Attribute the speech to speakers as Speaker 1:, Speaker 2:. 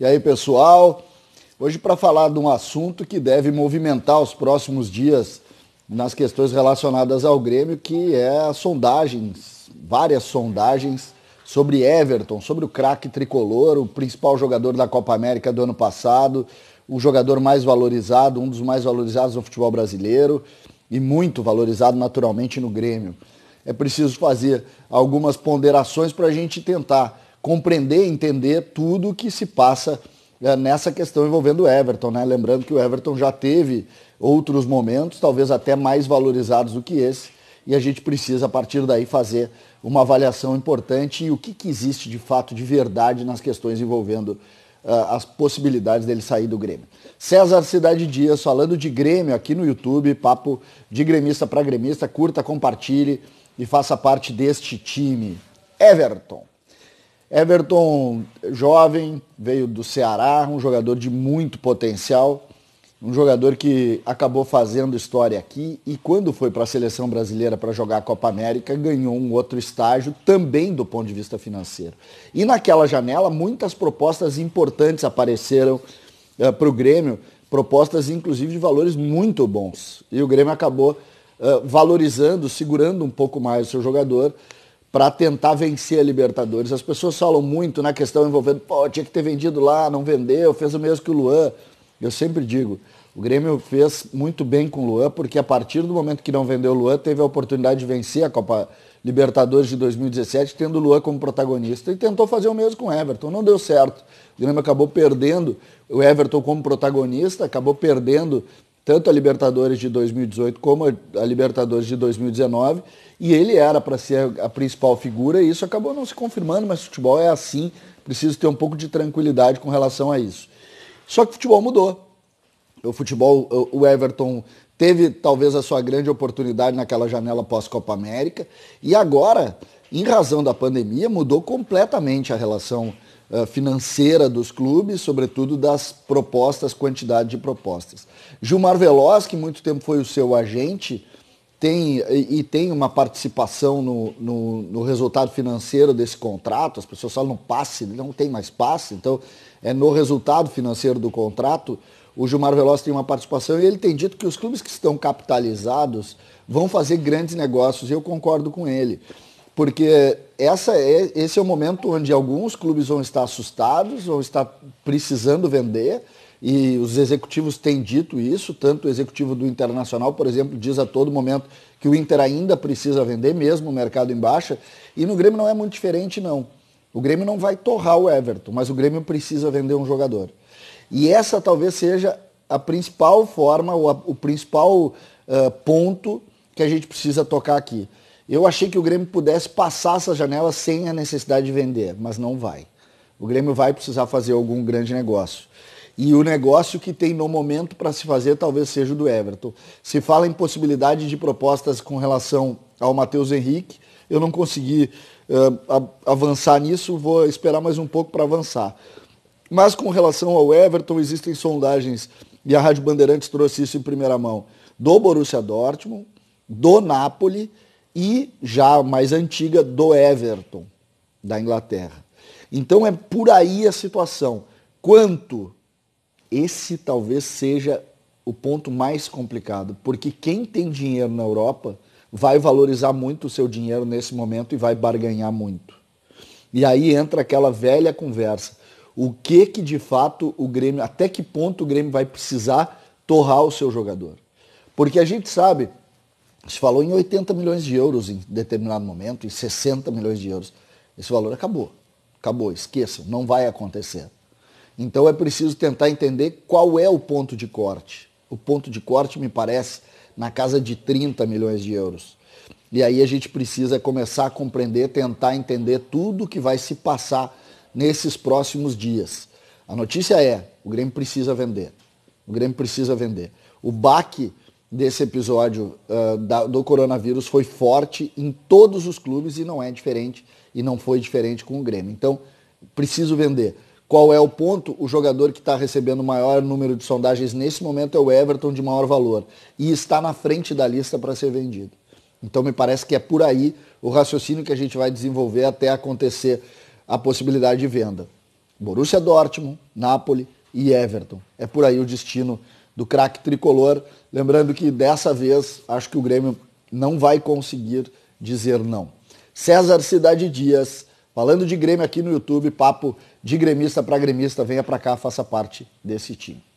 Speaker 1: E aí, pessoal? Hoje, para falar de um assunto que deve movimentar os próximos dias nas questões relacionadas ao Grêmio, que é as sondagens, várias sondagens sobre Everton, sobre o craque tricolor, o principal jogador da Copa América do ano passado, o jogador mais valorizado, um dos mais valorizados no futebol brasileiro e muito valorizado naturalmente no Grêmio. É preciso fazer algumas ponderações para a gente tentar compreender, entender tudo o que se passa é, nessa questão envolvendo o Everton, né? Lembrando que o Everton já teve outros momentos, talvez até mais valorizados do que esse, e a gente precisa, a partir daí, fazer uma avaliação importante e o que, que existe de fato, de verdade, nas questões envolvendo ah, as possibilidades dele sair do Grêmio. César Cidade Dias falando de Grêmio aqui no YouTube, papo de gremista para gremista, curta, compartilhe e faça parte deste time. Everton. Everton, jovem, veio do Ceará, um jogador de muito potencial, um jogador que acabou fazendo história aqui e quando foi para a seleção brasileira para jogar a Copa América, ganhou um outro estágio também do ponto de vista financeiro. E naquela janela, muitas propostas importantes apareceram uh, eh, para o Grêmio, propostas inclusive de valores muito bons. E o Grêmio acabou uh, valorizando, segurando um pouco mais o seu jogador para tentar vencer a Libertadores. As pessoas falam muito na questão envolvendo, pô, tinha que ter vendido lá, não vendeu, fez o mesmo que o Luan. Eu sempre digo, o Grêmio fez muito bem com o Luan, porque a partir do momento que não vendeu o Luan, teve a oportunidade de vencer a Copa Libertadores de 2017, tendo o Luan como protagonista, e tentou fazer o mesmo com o Everton. Não deu certo. O Grêmio acabou perdendo o Everton como protagonista, acabou perdendo tanto a Libertadores de 2018 como a Libertadores de 2019, e ele era para ser a principal figura, e isso acabou não se confirmando, mas futebol é assim, preciso ter um pouco de tranquilidade com relação a isso. Só que o futebol mudou. O futebol, o Everton teve talvez a sua grande oportunidade naquela janela pós-Copa América e agora, em razão da pandemia, mudou completamente a relação eh, financeira dos clubes, sobretudo das propostas, quantidade de propostas. Gilmar Veloz, que muito tempo foi o seu agente, tem, e tem uma participação no, no, no, resultado financeiro desse contrato, as pessoas falam passe, não tem mais passe, então é no resultado financeiro do contrato, o Gilmar Veloso tem uma participação e ele tem dito que os clubes que estão capitalizados vão fazer grandes negócios, e eu concordo com ele. Porque essa é, esse é o momento onde alguns clubes vão estar assustados, vão estar precisando vender, e os executivos têm dito isso, tanto o executivo do Internacional, por exemplo, diz a todo momento que o Inter ainda precisa vender, mesmo o mercado em baixa, e no Grêmio não é muito diferente, não. O Grêmio não vai torrar o Everton, mas o Grêmio precisa vender um jogador. E essa talvez seja a principal forma, ou a, o principal uh, ponto que a gente precisa tocar aqui. Eu achei que o Grêmio pudesse passar essa janela sem a necessidade de vender, mas não vai. O Grêmio vai precisar fazer algum grande negócio. E o negócio que tem no momento para se fazer talvez seja o do Everton. Se fala em possibilidade de propostas com relação ao Matheus Henrique, eu não consegui uh, avançar nisso, vou esperar mais um pouco para avançar. Mas com relação ao Everton, existem sondagens, e a Rádio Bandeirantes trouxe isso em primeira mão, do Borussia Dortmund, do Napoli e, já mais antiga, do Everton, da Inglaterra. Então é por aí a situação. Quanto esse talvez seja o ponto mais complicado, porque quem tem dinheiro na Europa vai valorizar muito o seu dinheiro nesse momento e vai barganhar muito. E aí entra aquela velha conversa. O que que de fato o Grêmio, até que ponto o Grêmio vai precisar torrar o seu jogador? Porque a gente sabe, se falou em 80 milhões de euros em determinado momento, em 60 milhões de euros. Esse valor acabou. Acabou, esqueçam, não vai acontecer. Então é preciso tentar entender qual é o ponto de corte. O ponto de corte me parece na casa de 30 milhões de euros. E aí a gente precisa começar a compreender, tentar entender tudo o que vai se passar nesses próximos dias. A notícia é: o Grêmio precisa vender. O Grêmio precisa vender. O baque desse episódio uh, da, do coronavírus foi forte em todos os clubes e não é diferente e não foi diferente com o Grêmio. Então, preciso vender. Qual é o ponto? O jogador que está recebendo o maior número de sondagens nesse momento é o Everton de maior valor e está na frente da lista para ser vendido. Então me parece que é por aí o raciocínio que a gente vai desenvolver até acontecer a possibilidade de venda. Borussia Dortmund, Napoli e Everton. É por aí o destino do craque tricolor. Lembrando que dessa vez acho que o Grêmio não vai conseguir dizer não. César Cidade Dias Falando de Grêmio aqui no YouTube, papo de gremista para gremista, venha para cá, faça parte desse time.